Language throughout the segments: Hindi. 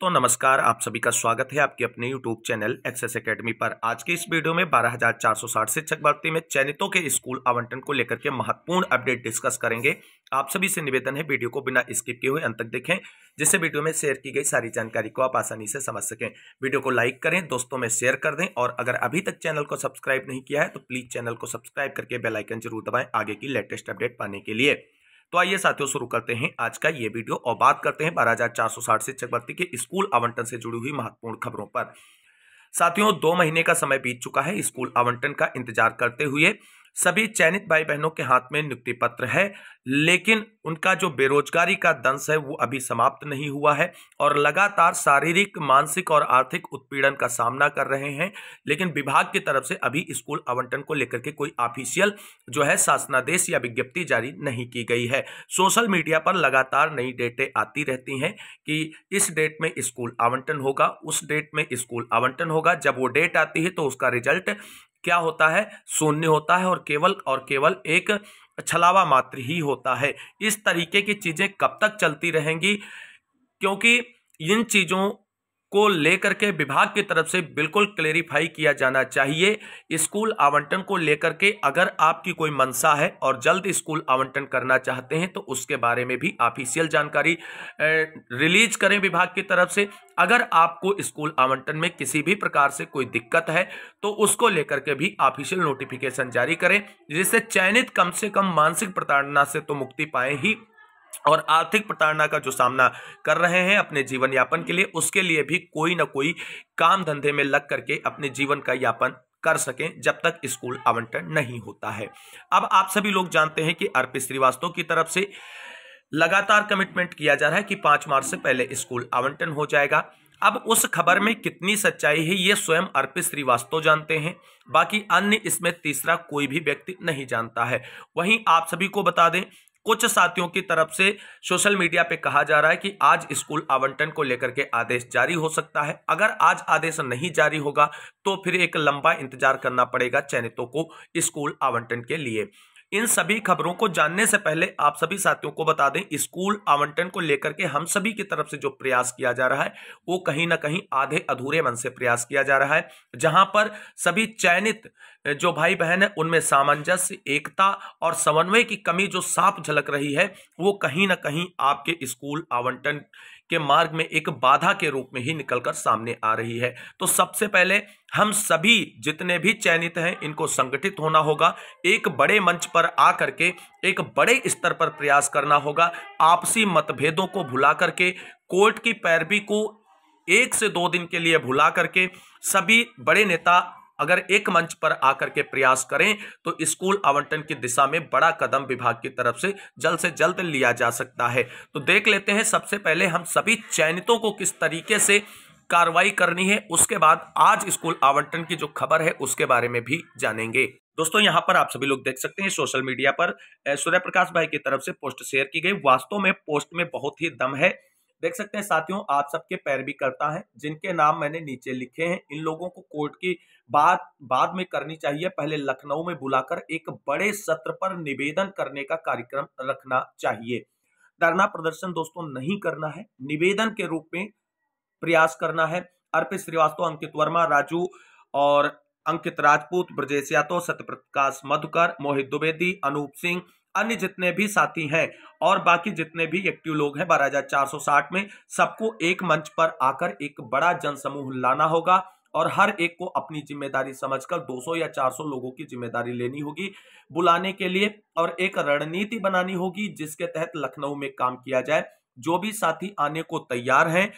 दोस्तों नमस्कार आप सभी का स्वागत है आपके अपने YouTube चैनल एक्सेस एकेडमी पर आज के इस वीडियो में 12,460 शिक्षक भर्ती में चयनितों के स्कूल आवंटन को लेकर के महत्वपूर्ण अपडेट डिस्कस करेंगे आप सभी से निवेदन है वीडियो को बिना स्किप किए हुए अंत तक देखें जिससे वीडियो में शेयर की गई सारी जानकारी को आप आसानी से समझ सकें वीडियो को लाइक करें दोस्तों में शेयर कर दें और अगर अभी तक चैनल को सब्सक्राइब नहीं किया है तो प्लीज चैनल को सब्सक्राइब करके बेलाइकन जरूर दबाएं आगे की लेटेस्ट अपडेट पाने के लिए तो आइए साथियों शुरू करते हैं आज का ये वीडियो और बात करते हैं बारह हजार चार सौ साठ शिक्षक भर्ती के स्कूल आवंटन से जुड़ी हुई महत्वपूर्ण खबरों पर साथियों दो महीने का समय बीत चुका है स्कूल आवंटन का इंतजार करते हुए सभी चयनित भाई बहनों के हाथ में नियुक्ति पत्र है लेकिन उनका जो बेरोजगारी का दंश है वो अभी समाप्त नहीं हुआ है और लगातार शारीरिक मानसिक और आर्थिक उत्पीड़न का सामना कर रहे हैं लेकिन विभाग की तरफ से अभी स्कूल आवंटन को लेकर के कोई ऑफिशियल जो है शासनादेश या विज्ञप्ति जारी नहीं की गई है सोशल मीडिया पर लगातार नई डेटें आती रहती हैं कि इस डेट में स्कूल आवंटन होगा उस डेट में स्कूल आवंटन होगा जब वो डेट आती है तो उसका रिजल्ट क्या होता है शून्य होता है और केवल और केवल एक छलावा मात्र ही होता है इस तरीके की चीज़ें कब तक चलती रहेंगी क्योंकि इन चीज़ों को लेकर के विभाग की तरफ से बिल्कुल क्लेरिफाई किया जाना चाहिए स्कूल आवंटन को लेकर के अगर आपकी कोई मंशा है और जल्द स्कूल आवंटन करना चाहते हैं तो उसके बारे में भी ऑफिशियल जानकारी रिलीज करें विभाग की तरफ से अगर आपको स्कूल आवंटन में किसी भी प्रकार से कोई दिक्कत है तो उसको लेकर के भी ऑफिशियल नोटिफिकेशन जारी करें जिससे चयनित कम से कम मानसिक प्रताड़ना से तो मुक्ति पाए ही और आर्थिक प्रताड़ना का जो सामना कर रहे हैं अपने जीवन यापन के लिए उसके लिए भी कोई ना कोई काम धंधे में लग करके अपने जीवन का यापन कर सकें जब तक स्कूल आवंटन नहीं होता है अब आप सभी लोग जानते हैं कि अर्पित श्रीवास्तव की तरफ से लगातार कमिटमेंट किया जा रहा है कि पांच मार्च से पहले स्कूल आवंटन हो जाएगा अब उस खबर में कितनी सच्चाई है ये स्वयं अर्पित श्रीवास्तव जानते हैं बाकी अन्य इसमें तीसरा कोई भी व्यक्ति नहीं जानता है वहीं आप सभी को बता दें कुछ साथियों की तरफ से सोशल मीडिया पे कहा जा रहा है कि आज स्कूल आवंटन को लेकर के आदेश जारी हो सकता है अगर आज आदेश नहीं जारी होगा तो फिर एक लंबा इंतजार करना पड़ेगा चयनितों को स्कूल आवंटन के लिए इन सभी खबरों को जानने से पहले आप सभी साथियों को बता दें स्कूल आवंटन को लेकर के हम सभी की तरफ से जो प्रयास किया जा रहा है वो कहीं ना कहीं आधे अधूरे मन से प्रयास किया जा रहा है जहां पर सभी चयनित जो भाई बहन है उनमें सामंजस्य एकता और समन्वय की कमी जो साफ झलक रही है वो कहीं ना कहीं आपके स्कूल आवंटन के मार्ग में एक बाधा के रूप में ही निकलकर सामने आ रही है तो सबसे पहले हम सभी जितने भी चयनित हैं इनको संगठित होना होगा एक बड़े मंच पर आ करके एक बड़े स्तर पर प्रयास करना होगा आपसी मतभेदों को भुला करके कोर्ट की पैरवी को एक से दो दिन के लिए भुला करके सभी बड़े नेता अगर एक मंच पर आकर के प्रयास करें तो स्कूल आवंटन की दिशा में बड़ा कदम विभाग की तरफ से जल्द से जल्द लिया जा सकता है तो देख लेते हैं सबसे पहले हम सभी चयनितों को किस तरीके से कार्रवाई करनी है उसके बाद आज स्कूल आवंटन की जो खबर है उसके बारे में भी जानेंगे दोस्तों यहां पर आप सभी लोग देख सकते हैं सोशल मीडिया पर सूर्य प्रकाश भाई की तरफ से पोस्ट शेयर की गई वास्तव में पोस्ट में बहुत ही दम है देख सकते हैं साथियों आप सबके पैरवी करता है जिनके नाम मैंने नीचे लिखे हैं इन लोगों को कोर्ट की बात बाद में करनी चाहिए पहले लखनऊ में बुलाकर एक बड़े सत्र पर निवेदन करने का कार्यक्रम रखना चाहिए धरना प्रदर्शन दोस्तों नहीं करना है निवेदन के रूप में प्रयास करना है अर्पित श्रीवास्तव अंकित वर्मा राजू और अंकित राजपूत ब्रजेश यादव सत्यप्रकाश मधुकर मोहित द्विवेदी अनूप सिंह अन्य जितने भी साथी हैं और बाकी जितने भी एक्टिव लोग हैं बारह में सबको एक मंच पर आकर एक बड़ा जनसमूह लाना होगा और हर एक को अपनी जिम्मेदारी समझकर 200 या 400 लोगों की जिम्मेदारी लेनी होगी बुलाने के लिए और एक रणनीति बनानी होगी जिसके तहत लखनऊ में काम किया जाए जो भी साथी आने को तैयार हैं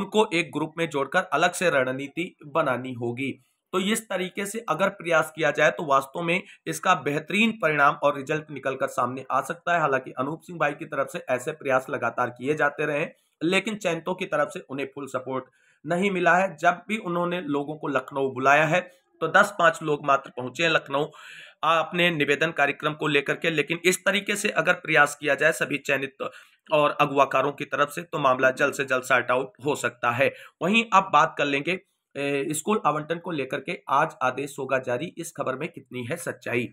उनको एक ग्रुप में जोड़कर अलग से रणनीति बनानी होगी तो इस तरीके से अगर प्रयास किया जाए तो वास्तव में इसका बेहतरीन परिणाम और रिजल्ट निकलकर सामने आ सकता है हालांकि अनूप सिंह भाई की तरफ से ऐसे प्रयास लगातार किए जाते रहे लेकिन चैंतों की तरफ से उन्हें फुल सपोर्ट नहीं मिला है जब भी उन्होंने लोगों को लखनऊ बुलाया है तो दस पांच लोग मात्र पहुंचे हैं लखनऊ अपने निवेदन कार्यक्रम को लेकर के लेकिन इस तरीके से अगर प्रयास किया जाए सभी चयनित और अगुवाकारों की तरफ से तो मामला जल्द से जल्द सॉर्ट आउट हो सकता है वहीं अब बात कर लेंगे स्कूल आवंटन को लेकर के आज आदेश होगा जारी इस खबर में कितनी है सच्चाई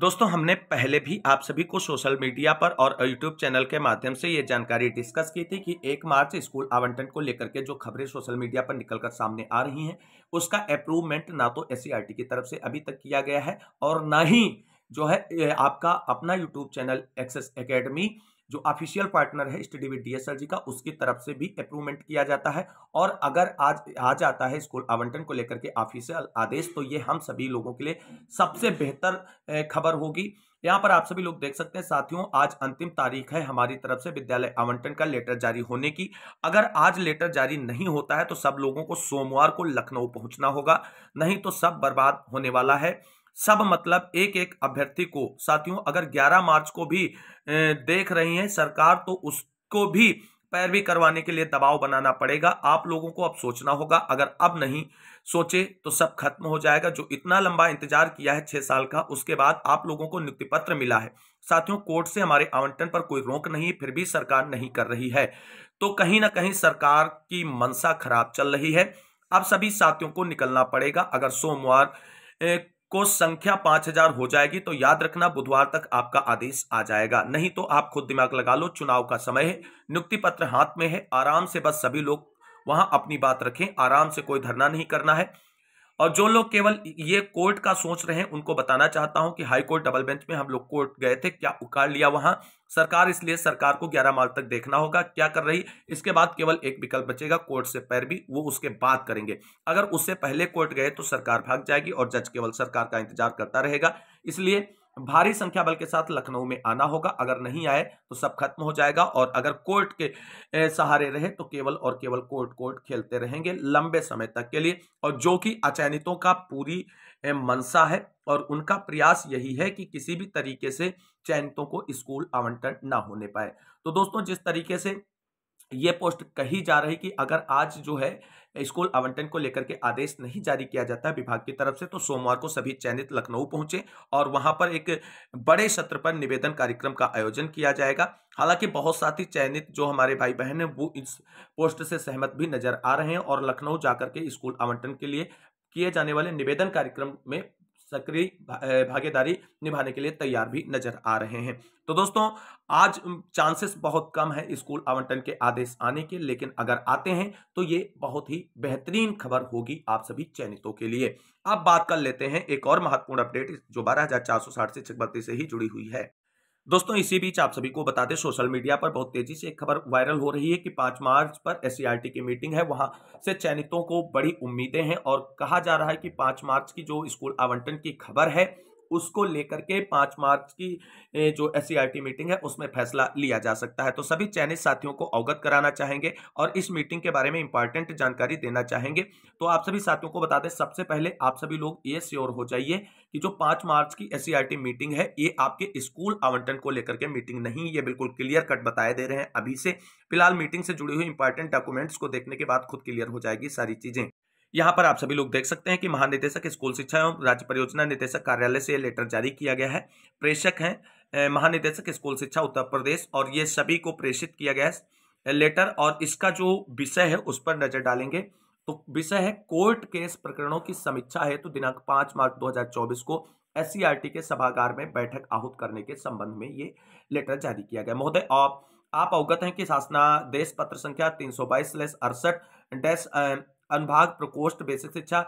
दोस्तों हमने पहले भी आप सभी को सोशल मीडिया पर और यूट्यूब चैनल के माध्यम से ये जानकारी डिस्कस की थी कि एक मार्च स्कूल आवंटन को लेकर के जो खबरें सोशल मीडिया पर निकलकर सामने आ रही हैं उसका अप्रूवमेंट ना तो एस की तरफ से अभी तक किया गया है और ना ही जो है आपका अपना यूट्यूब चैनल एक्सेस अकेडमी जो ऑफिशियल पार्टनर है स्टडी विद जी का उसकी तरफ से भी अप्रूवमेंट किया जाता है और अगर आज आ जाता है स्कूल आवंटन को लेकर के ऑफिशियल आदेश तो ये हम सभी लोगों के लिए सबसे बेहतर खबर होगी यहाँ पर आप सभी लोग देख सकते हैं साथियों आज अंतिम तारीख है हमारी तरफ से विद्यालय आवंटन का लेटर जारी होने की अगर आज लेटर जारी नहीं होता है तो सब लोगों को सोमवार को लखनऊ पहुंचना होगा नहीं तो सब बर्बाद होने वाला है सब मतलब एक एक अभ्यर्थी को साथियों अगर 11 मार्च को भी देख रही है सरकार तो उसको भी पैरवी करवाने के लिए दबाव बनाना पड़ेगा आप लोगों को अब सोचना होगा अगर अब नहीं सोचे तो सब खत्म हो जाएगा जो इतना लंबा इंतजार किया है छह साल का उसके बाद आप लोगों को नियुक्ति पत्र मिला है साथियों कोर्ट से हमारे आवंटन पर कोई रोक नहीं फिर भी सरकार नहीं कर रही है तो कहीं ना कहीं सरकार की मनसा खराब चल रही है अब सभी साथियों को निकलना पड़ेगा अगर सोमवार को संख्या पांच हजार हो जाएगी तो याद रखना बुधवार तक आपका आदेश आ जाएगा नहीं तो आप खुद दिमाग लगा लो चुनाव का समय है नियुक्ति पत्र हाथ में है आराम से बस सभी लोग वहां अपनी बात रखें आराम से कोई धरना नहीं करना है और जो लोग केवल ये कोर्ट का सोच रहे हैं उनको बताना चाहता हूं कि हाई कोर्ट डबल बेंच में हम लोग कोर्ट गए थे क्या उकार लिया वहां सरकार इसलिए सरकार को 11 मार्च तक देखना होगा क्या कर रही इसके बाद केवल एक विकल्प बचेगा कोर्ट से पैर भी वो उसके बाद करेंगे अगर उससे पहले कोर्ट गए तो सरकार भाग जाएगी और जज केवल सरकार का इंतजार करता रहेगा इसलिए भारी संख्या बल के साथ लखनऊ में आना होगा अगर नहीं आए तो सब खत्म हो जाएगा और अगर कोर्ट के सहारे रहे तो केवल और केवल कोर्ट कोर्ट खेलते रहेंगे लंबे समय तक के लिए और जो कि अचयनितों का पूरी मनसा है और उनका प्रयास यही है कि किसी भी तरीके से चयनितों को स्कूल आवंटन ना होने पाए तो दोस्तों जिस तरीके से ये पोस्ट कही जा रही कि अगर आज जो है स्कूल आवंटन को लेकर के आदेश नहीं जारी किया जाता है विभाग की तरफ से तो सोमवार को सभी चयनित लखनऊ पहुंचे और वहां पर एक बड़े सत्र पर निवेदन कार्यक्रम का आयोजन किया जाएगा हालांकि बहुत साथी चयनित जो हमारे भाई बहन हैं वो इस पोस्ट से सहमत भी नजर आ रहे हैं और लखनऊ जाकर के स्कूल आवंटन के लिए किए जाने वाले निवेदन कार्यक्रम में सक्रिय भागीदारी निभाने के लिए तैयार भी नजर आ रहे हैं तो दोस्तों आज चांसेस बहुत कम है स्कूल आवंटन के आदेश आने के लेकिन अगर आते हैं तो ये बहुत ही बेहतरीन खबर होगी आप सभी चयनितों के लिए अब बात कर लेते हैं एक और महत्वपूर्ण अपडेट जो बारह हजार चार सौ साठ से छबत्ती से ही जुड़ी हुई है दोस्तों इसी बीच आप सभी को बता दें सोशल मीडिया पर बहुत तेजी से एक खबर वायरल हो रही है कि पांच मार्च पर एस e की मीटिंग है वहां से चयनितों को बड़ी उम्मीदें हैं और कहा जा रहा है कि पांच मार्च की जो स्कूल आवंटन की खबर है उसको लेकर के पांच मार्च की जो एस मीटिंग e है उसमें फैसला लिया जा सकता है तो सभी चयनित साथियों को अवगत कराना चाहेंगे और इस मीटिंग के बारे में इंपॉर्टेंट जानकारी देना चाहेंगे तो आप सभी साथियों को बता दें सबसे पहले आप सभी लोग ये श्योर हो जाइए कि जो पांच मार्च की एस मीटिंग e है ये आपके स्कूल आवंटन को लेकर के मीटिंग नहीं ये बिल्कुल क्लियर कट बताए दे रहे हैं अभी से फिलहाल मीटिंग से जुड़ी हुई इंपॉर्टेंट डॉक्यूमेंट्स को देखने के बाद खुद क्लियर हो जाएगी सारी चीज़ें यहाँ पर आप सभी लोग देख सकते हैं कि महानिदेशक स्कूल शिक्षा एवं राज्य परियोजना निदेशक कार्यालय से लेटर जारी किया गया है प्रेषक हैं महानिदेशक स्कूल शिक्षा उत्तर प्रदेश और ये सभी को प्रेषित किया गया है लेटर और इसका जो विषय है उस पर नजर डालेंगे तो विषय है कोर्ट केस प्रकरणों की समीक्षा है तो दिनांक पांच मार्च 2024 को एस के सभागार में बैठक आहूत करने के संबंध में ये लेटर जारी किया गया महोदय आप अवगत हैं कि शासनादेश पत्र संख्या तीन सौ बाईस अड़सठ अनुभाग प्रकोष्ठ बेसिक शिक्षा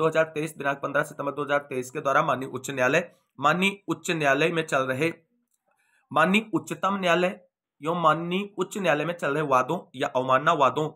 2023 दिनांक 15 सितंबर 2023 के द्वारा माननीय उच्च न्यायालय माननीय उच्च न्यायालय में चल रहे माननीय उच्चतम न्यायालय यो माननीय उच्च न्यायालय में चल रहे वादों या अवमानना वादों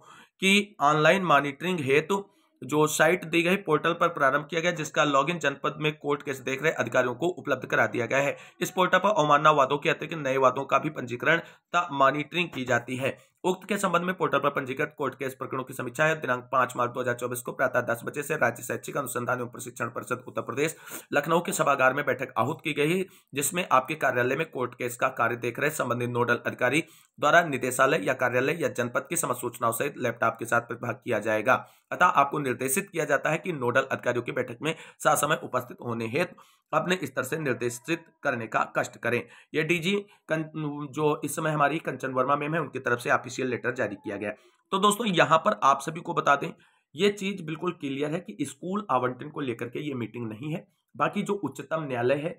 की ऑनलाइन मॉनिटरिंग हेतु तो जो साइट दी गई पोर्टल पर प्रारंभ किया गया जिसका लॉगिन जनपद में कोर्ट केस देख रहे अधिकारियों को उपलब्ध करा दिया गया है इस पोर्टल पर अवमानना वादों के अतिरिक्त नए वादों का भी पंजीकरण तथा मॉनिटरिंग की जाती है उक्त के संबंध में पोर्टल पर पंजीकृत कोर्ट केस प्रकरणों की समीक्षा है दिनांक पांच मार्च चौबीस को प्रातः दस बजे से राज्य शैक्षिक अनुसंधान एवं प्रशिक्षण परिषद उत्तर प्रदेश लखनऊ के सभागार में बैठक आहूत की गई जिसमें आपके कार्यालय में कोर्ट केस का कार्य देख रहे संबंधित नोडल अधिकारी द्वारा निदेशालय या कार्यालय या जनपद की समस्त सूचनाओं सहित लैपटॉप के साथ प्रतिभाग किया जाएगा अतः आपको निर्देशित किया जाता है कि नोडल अधिकारियों की बैठक में सासमय उपस्थित होने हेतु अपने स्तर से निर्देशित करने का कष्ट करें यह डीजी जो इस समय हमारी कंचन वर्मा मैम है उनकी तरफ से आप ऑफिशियल लेटर जारी किया गया तो दोस्तों यहां पर आप सभी को बता दें ये चीज बिल्कुल क्लियर है कि स्कूल आवंटन को लेकर के ये मीटिंग नहीं है बाकी जो उच्चतम न्यायालय है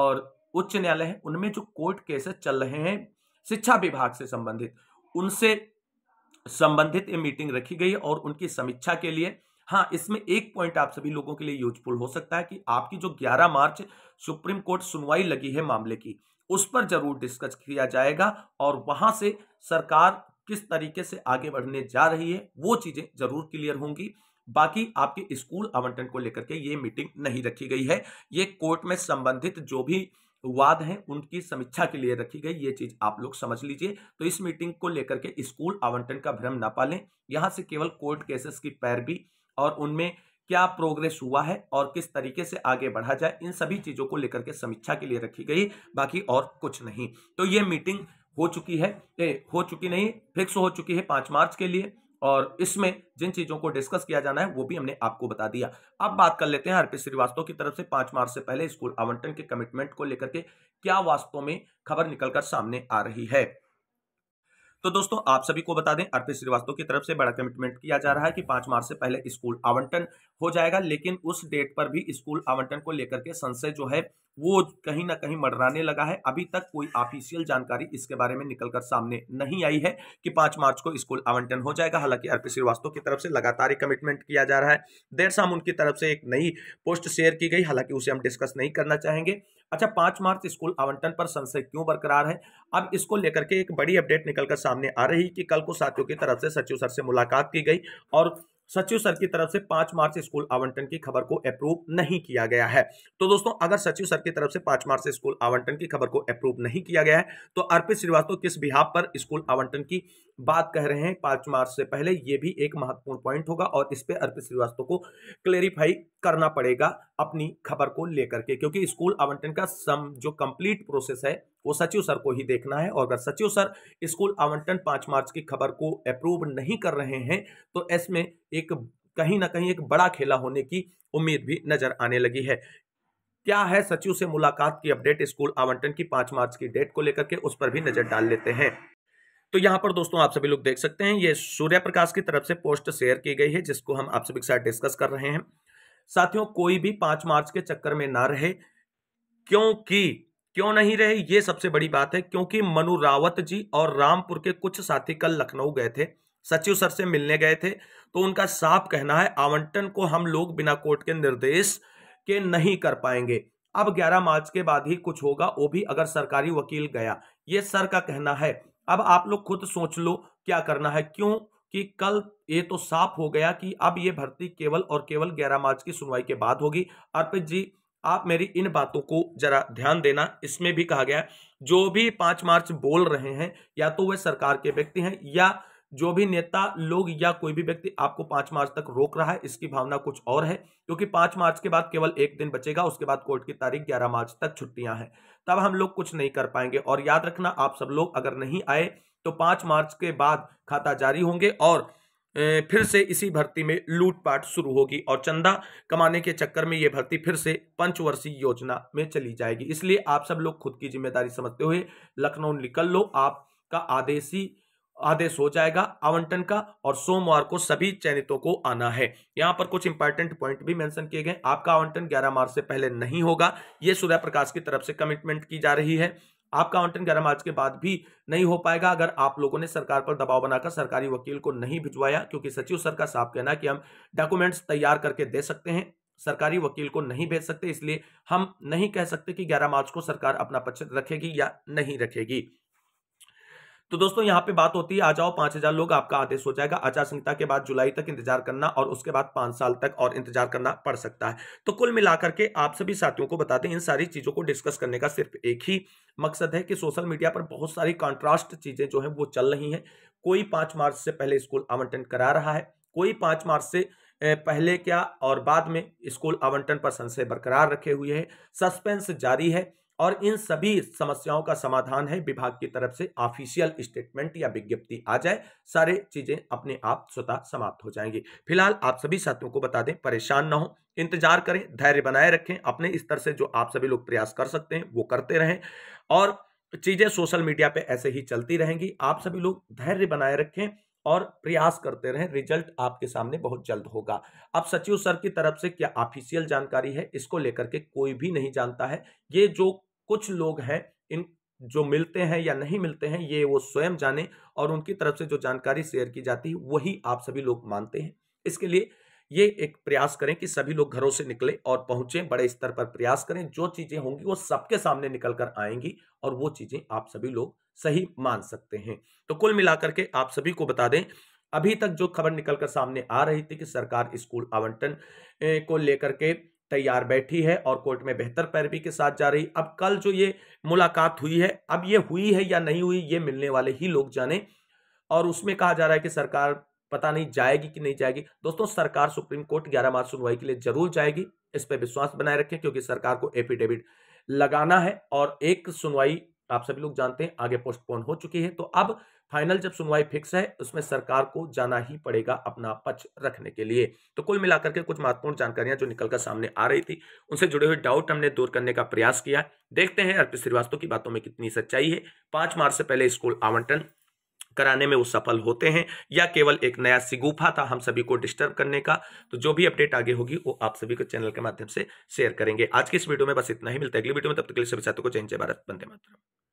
और उच्च न्यायालय है उनमें जो कोर्ट केसेस चल रहे हैं शिक्षा विभाग से संबंधित उनसे संबंधित ये मीटिंग रखी गई और उनकी समीक्षा के लिए हाँ इसमें एक पॉइंट आप सभी लोगों के लिए यूजफुल हो सकता है कि आपकी जो 11 मार्च सुप्रीम कोर्ट सुनवाई लगी है मामले की उस पर जरूर डिस्कस किया जाएगा और वहां से सरकार किस तरीके से आगे बढ़ने जा रही है वो चीज़ें जरूर क्लियर होंगी बाकी आपके स्कूल आवंटन को लेकर के ये मीटिंग नहीं रखी गई है ये कोर्ट में संबंधित जो भी वाद हैं उनकी समीक्षा के लिए रखी गई ये चीज आप लोग समझ लीजिए तो इस मीटिंग को लेकर के स्कूल आवंटन का भ्रम ना पालें यहाँ से केवल कोर्ट केसेस की पैरवी और उनमें क्या प्रोग्रेस हुआ है और किस तरीके से आगे बढ़ा जाए इन सभी चीज़ों को लेकर के समीक्षा के लिए रखी गई बाकी और कुछ नहीं तो ये मीटिंग हो चुकी है ए, हो चुकी नहीं फिक्स हो चुकी है पांच मार्च के लिए और इसमें जिन चीजों को डिस्कस किया जाना है वो भी हमने आपको बता दिया अब बात कर लेते हैं आरपी श्रीवास्तव की तरफ से पांच मार्च से पहले स्कूल आवंटन के कमिटमेंट को लेकर के क्या वास्तव में खबर निकलकर सामने आ रही है तो दोस्तों आप सभी को बता दें अर्पित श्रीवास्तव की तरफ से बड़ा कमिटमेंट किया जा रहा है कि पांच मार्च से पहले स्कूल आवंटन हो जाएगा लेकिन उस डेट पर भी स्कूल आवंटन को लेकर के संशय जो है वो कहीं ना कहीं मडराने लगा है अभी तक कोई ऑफिशियल जानकारी इसके बारे में निकलकर सामने नहीं आई है कि पांच मार्च को स्कूल आवंटन हो जाएगा हालांकि अर्पित श्रीवास्तव की तरफ से लगातार कमिटमेंट किया जा रहा है देर शाम उनकी तरफ से एक नई पोस्ट शेयर की गई हालांकि उसे हम डिस्कस नहीं करना चाहेंगे अच्छा पांच मार्च स्कूल आवंटन पर संशय क्यों बरकरार है अब इसको लेकर के एक बड़ी अपडेट निकलकर सामने आ रही कि कल को साथियों की तरफ से सचिव सर से मुलाकात की गई और सचिव सर की तरफ से पांच मार्च स्कूल आवंटन की खबर को अप्रूव नहीं किया गया है तो दोस्तों अगर सचिव सर की तरफ से पांच मार्च स्कूल आवंटन की खबर को अप्रूव नहीं किया गया है तो अर्पित श्रीवास्तव किस बिहार पर स्कूल आवंटन की बात कह रहे हैं पांच मार्च से पहले ये भी एक महत्वपूर्ण पॉइंट होगा और इस पर अर्पित श्रीवास्तव को क्लेरिफाई करना पड़ेगा अपनी खबर को लेकर के क्योंकि स्कूल आवंटन का सम जो कंप्लीट प्रोसेस है वो सचिव सर को ही देखना है और अगर सचिव सर स्कूल आवंटन पांच मार्च की खबर को अप्रूव नहीं कर रहे हैं तो इसमें एक कहीं ना कहीं एक बड़ा खेला होने की उम्मीद भी नजर आने लगी है क्या है सचिव से मुलाकात की अपडेट स्कूल आवंटन की पांच मार्च की डेट को लेकर के उस पर भी नजर डाल लेते हैं तो यहाँ पर दोस्तों आप सभी लोग देख सकते हैं ये सूर्य प्रकाश की तरफ से पोस्ट शेयर की गई है जिसको हम आप सभी के साथ डिस्कस कर रहे हैं साथियों कोई भी पांच मार्च के चक्कर में ना रहे क्योंकि क्यों नहीं रहे ये सबसे बड़ी बात है क्योंकि मनु रावत जी और रामपुर के कुछ साथी कल लखनऊ गए थे सचिव सर से मिलने गए थे तो उनका साफ कहना है आवंटन को हम लोग बिना कोर्ट के निर्देश के नहीं कर पाएंगे अब 11 मार्च के बाद ही कुछ होगा वो भी अगर सरकारी वकील गया ये सर का कहना है अब आप लोग खुद सोच लो क्या करना है क्यों कि कल ये तो साफ हो गया कि अब ये भर्ती केवल और केवल ग्यारह मार्च की सुनवाई के बाद होगी अर्पित जी आप मेरी इन बातों को जरा ध्यान देना इसमें भी कहा गया जो भी पांच मार्च बोल रहे हैं या तो वे सरकार के व्यक्ति हैं या जो भी नेता लोग या कोई भी व्यक्ति आपको पांच मार्च तक रोक रहा है इसकी भावना कुछ और है क्योंकि पांच मार्च के बाद केवल एक दिन बचेगा उसके बाद कोर्ट की तारीख ग्यारह मार्च तक छुट्टियां हैं तब हम लोग कुछ नहीं कर पाएंगे और याद रखना आप सब लोग अगर नहीं आए तो पांच मार्च के बाद खाता जारी होंगे और फिर से इसी भर्ती में लूटपाट शुरू होगी और चंदा कमाने के चक्कर में ये भर्ती फिर से पंचवर्षीय योजना में चली जाएगी इसलिए आप सब लोग खुद की जिम्मेदारी समझते हुए लखनऊ निकल लो आपका आदेशी आदेश हो जाएगा आवंटन का और सोमवार को सभी चयनितों को आना है यहां पर कुछ इंपॉर्टेंट पॉइंट भी मेंशन किए गए आपका आवंटन 11 मार्च से पहले नहीं होगा यह सूर्य प्रकाश की तरफ से कमिटमेंट की जा रही है आपका आवंटन ग्यारह मार्च के बाद भी नहीं हो पाएगा अगर आप लोगों ने सरकार पर दबाव बनाकर सरकारी वकील को नहीं भिजवाया क्योंकि सचिव सर का साफ कहना कि हम डॉक्यूमेंट्स तैयार करके दे सकते हैं सरकारी वकील को नहीं भेज सकते इसलिए हम नहीं कह सकते कि 11 मार्च को सरकार अपना पक्ष रखेगी या नहीं रखेगी तो दोस्तों यहाँ पे बात होती है आ जाओ पांच हजार लोग आपका आदेश हो जाएगा आचार संहिता के बाद जुलाई तक इंतजार करना और उसके बाद पांच साल तक और इंतजार करना पड़ सकता है तो कुल मिलाकर के आप सभी साथियों को बताते हैं इन सारी चीजों को डिस्कस करने का सिर्फ एक ही मकसद है कि सोशल मीडिया पर बहुत सारी कॉन्ट्रास्ट चीजें जो है वो चल रही है कोई पांच मार्च से पहले स्कूल आवंटन करा रहा है कोई पांच मार्च से पहले क्या और बाद में स्कूल आवंटन पर संशय बरकरार रखे हुए है सस्पेंस जारी है और इन सभी समस्याओं का समाधान है विभाग की तरफ से ऑफिशियल स्टेटमेंट या विज्ञप्ति आ जाए सारे चीजें अपने आप स्वतः समाप्त हो जाएंगी फिलहाल आप सभी साथियों को बता दें परेशान ना हो इंतजार करें धैर्य बनाए रखें अपने स्तर से जो आप सभी लोग प्रयास कर सकते हैं वो करते रहें और चीजें सोशल मीडिया पर ऐसे ही चलती रहेंगी आप सभी लोग धैर्य बनाए रखें और प्रयास करते रहें रिजल्ट आपके सामने बहुत जल्द होगा अब सचिव सर की तरफ से क्या ऑफिशियल जानकारी है इसको लेकर के कोई भी नहीं जानता है ये जो कुछ लोग हैं इन जो मिलते हैं या नहीं मिलते हैं ये वो स्वयं जाने और उनकी तरफ से जो जानकारी शेयर की जाती है वही आप सभी लोग मानते हैं इसके लिए ये एक प्रयास करें कि सभी लोग घरों से निकले और पहुंचे बड़े स्तर पर प्रयास करें जो चीज़ें होंगी वो सबके सामने निकल कर आएंगी और वो चीज़ें आप सभी लोग सही मान सकते हैं तो कुल मिलाकर के आप सभी को बता दें अभी तक जो खबर निकल कर सामने आ रही थी कि सरकार स्कूल आवंटन को लेकर के तैयार बैठी है और कोर्ट में बेहतर पैरवी के साथ जा रही अब कल जो ये मुलाकात हुई है अब ये हुई है या नहीं हुई ये मिलने वाले ही लोग जाने और उसमें कहा जा रहा है कि सरकार पता नहीं जाएगी कि नहीं जाएगी दोस्तों सरकार सुप्रीम कोर्ट 11 मार्च सुनवाई के लिए जरूर जाएगी इस पर विश्वास बनाए रखें क्योंकि सरकार को एफिडेविट लगाना है और एक सुनवाई आप सभी लोग जानते हैं आगे पोस्टपोन हो चुकी है तो अब फाइनल जब सुनवाई फिक्स है उसमें सरकार को जाना ही पड़ेगा अपना पक्ष रखने के लिए तो कुल मिलाकर के कुछ महत्वपूर्ण जानकारियां जो निकल कर सामने आ रही थी उनसे जुड़े हुए डाउट हमने दूर करने का प्रयास किया देखते हैं अर्पित श्रीवास्तव की बातों में कितनी सच्चाई है पांच मार्च से पहले स्कूल आवंटन कराने में वो सफल होते हैं या केवल एक नया सिगुफा था हम सभी को डिस्टर्ब करने का तो जो भी अपडेट आगे होगी वो आप सभी को चैनल के माध्यम से शेयर करेंगे आज की इस वीडियो में बस इतना ही मिलता है अगली वीडियो में तब तक के लिए सभी छात्रों को चैन जय भारत बंदे मातरम